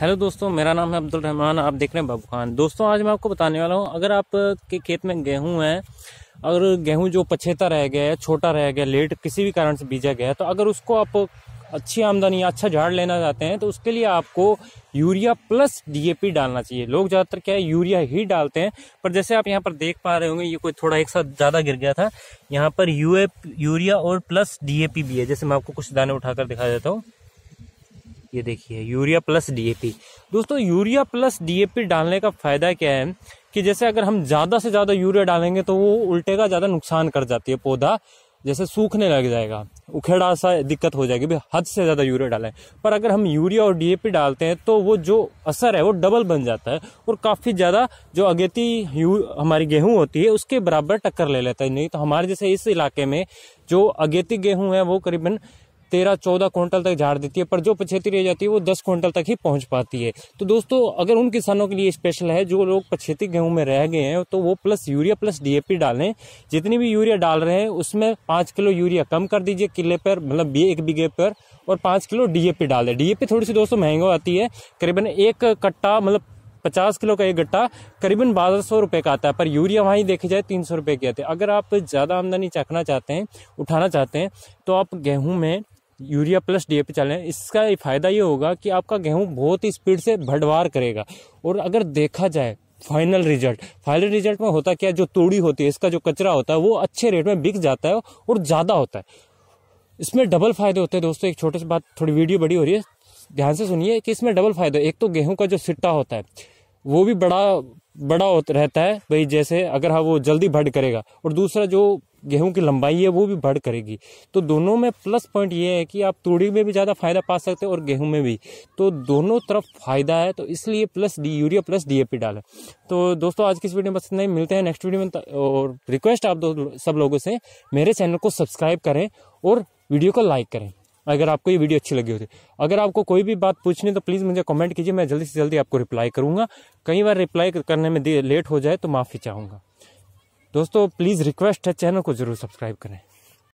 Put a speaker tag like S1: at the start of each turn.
S1: Hello दोस्तों मेरा नाम है अब्दुल रहमान आप देख रहे हैं बाबू खान दोस्तों आज मैं आपको बताने वाला हूँ अगर आपके खेत में गेहूँ है अगर गेहूँ जो पछेता रह गया है छोटा रह गया लेट किसी भी कारण से बीजा गया है तो अगर उसको आप अच्छी आमदनी अच्छा झाड़ लेना चाहते हैं तो उसके लिए आपको यूरिया प्लस डीएपी डालना चाहिए लोग ज़्यादातर क्या है यूरिया ही डालते हैं पर जैसे आप यहाँ पर देख पा रहे होंगे ये कोई थोड़ा एक साथ ज़्यादा गिर गया था यहाँ पर यूए यूरिया और प्लस डीएपी भी है जैसे मैं आपको कुछ दाने उठाकर दिखा देता हूँ ये देखिए यूरिया प्लस डीएपी दोस्तों यूरिया प्लस डीएपी डालने का फायदा क्या है कि जैसे अगर हम ज़्यादा से ज़्यादा यूरिया डालेंगे तो वो उल्टेगा ज़्यादा नुकसान कर जाती है पौधा जैसे सूखने लग जाएगा उखेड़ा सा दिक्कत हो जाएगी भी हद से ज़्यादा यूरिया डालें पर अगर हम यूरिया और डीएपी डालते हैं तो वो जो असर है वो डबल बन जाता है और काफ़ी ज़्यादा जो अगेती हमारी गेहूं होती है उसके बराबर टक्कर ले लेता है नहीं तो हमारे जैसे इस इलाके में जो अगेती गेहूं है वो करीबन तेरह चौदह क्विंटल तक झाड़ देती है पर जो पछेती रह जाती है वो दस क्विंटल तक ही पहुंच पाती है तो दोस्तों अगर उन किसानों के लिए स्पेशल है जो लोग पछेती गेहूँ में रह गए हैं तो वो प्लस यूरिया प्लस डीएपी डालें जितनी भी यूरिया डाल रहे हैं उसमें पाँच किलो यूरिया कम कर दीजिए किले पर मतलब एक बीघे पर और पाँच किलो डी डालें पी थोड़ी सी दोस्तों महंगा आती है करीबन एक कट्टा मतलब पचास किलो का एक गट्टा करीबन बारह सौ रुपये का आता है पर यूरिया वहीं देखे जाए तीन सौ रुपये के आते हैं अगर आप ज़्यादा आमदनी चखना चाहते हैं उठाना चाहते हैं तो आप गेहूँ में urea plus D A P चलें इसका फ़ायदा ये होगा कि आपका गेहूँ बहुत ही स्पीड से भडवार करेगा और अगर देखा जाए फाइनल रिजल्ट फाइनल रिजल्ट में होता क्या जो तूड़ी होती है इसका जो कचरा होता है वो अच्छे रेट में बिक जाता है और ज़्यादा होता है इसमें डबल फायदे होते हैं दोस्तों एक छोटे से बात थोड़ी वीडियो बड़ी हो रही है ध्यान से सुनिए कि इसमें डबल फायदा एक तो गेहूं का जो सिट्टा होता है वो भी बड़ा बड़ा रहता है भाई जैसे अगर हाँ वो जल्दी भड करेगा और दूसरा जो गेहूं की लंबाई है वो भी बढ़ करेगी तो दोनों में प्लस पॉइंट ये है कि आप तूड़ी में भी ज़्यादा फायदा पा सकते हो और गेहूं में भी तो दोनों तरफ फायदा है तो इसलिए plus D urea plus DAP डालें तो दोस्तों आज की इस वीडियो में बस नहीं मिलते हैं नेक्स्ट वीडियो में और रिक्वेस्ट आप दो सब लोगों से मेरे चैनल को सब्सक्राइब करें और वीडियो को लाइक करें अगर आपको ये वीडियो अच्छी लगी होती तो। अगर आपको कोई भी बात पूछनी तो प्लीज़ मुझे कमेंट कीजिए मैं जल्दी से जल्दी आपको रिप्लाई करूँगा कई बार रिप्लाई करने में लेट हो जाए तो माफ़ी चाहूँगा दोस्तों प्लीज़ रिक्वेस्ट है चैनल को ज़रूर सब्सक्राइब करें